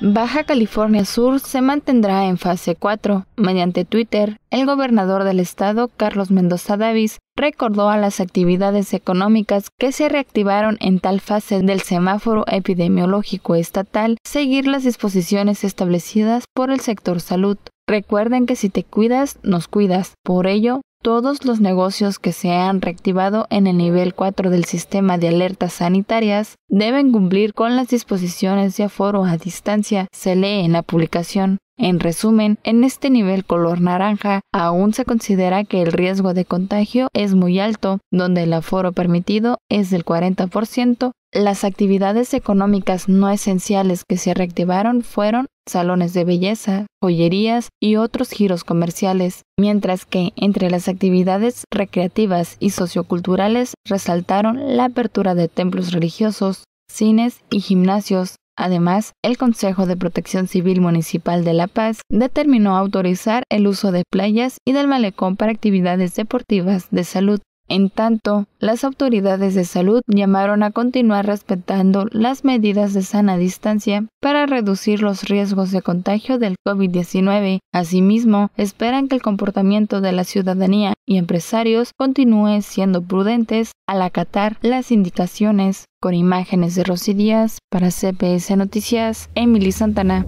Baja California Sur se mantendrá en fase 4. Mediante Twitter, el gobernador del estado, Carlos Mendoza Davis, recordó a las actividades económicas que se reactivaron en tal fase del semáforo epidemiológico estatal seguir las disposiciones establecidas por el sector salud. Recuerden que si te cuidas, nos cuidas. Por ello, todos los negocios que se han reactivado en el nivel 4 del sistema de alertas sanitarias deben cumplir con las disposiciones de aforo a distancia, se lee en la publicación. En resumen, en este nivel color naranja aún se considera que el riesgo de contagio es muy alto, donde el aforo permitido es del 40%, las actividades económicas no esenciales que se reactivaron fueron salones de belleza, joyerías y otros giros comerciales, mientras que entre las actividades recreativas y socioculturales resaltaron la apertura de templos religiosos, cines y gimnasios. Además, el Consejo de Protección Civil Municipal de La Paz determinó autorizar el uso de playas y del malecón para actividades deportivas de salud. En tanto, las autoridades de salud llamaron a continuar respetando las medidas de sana distancia para reducir los riesgos de contagio del COVID-19. Asimismo, esperan que el comportamiento de la ciudadanía y empresarios continúe siendo prudentes al acatar las indicaciones. Con imágenes de Rosy Díaz para CPS Noticias, Emily Santana.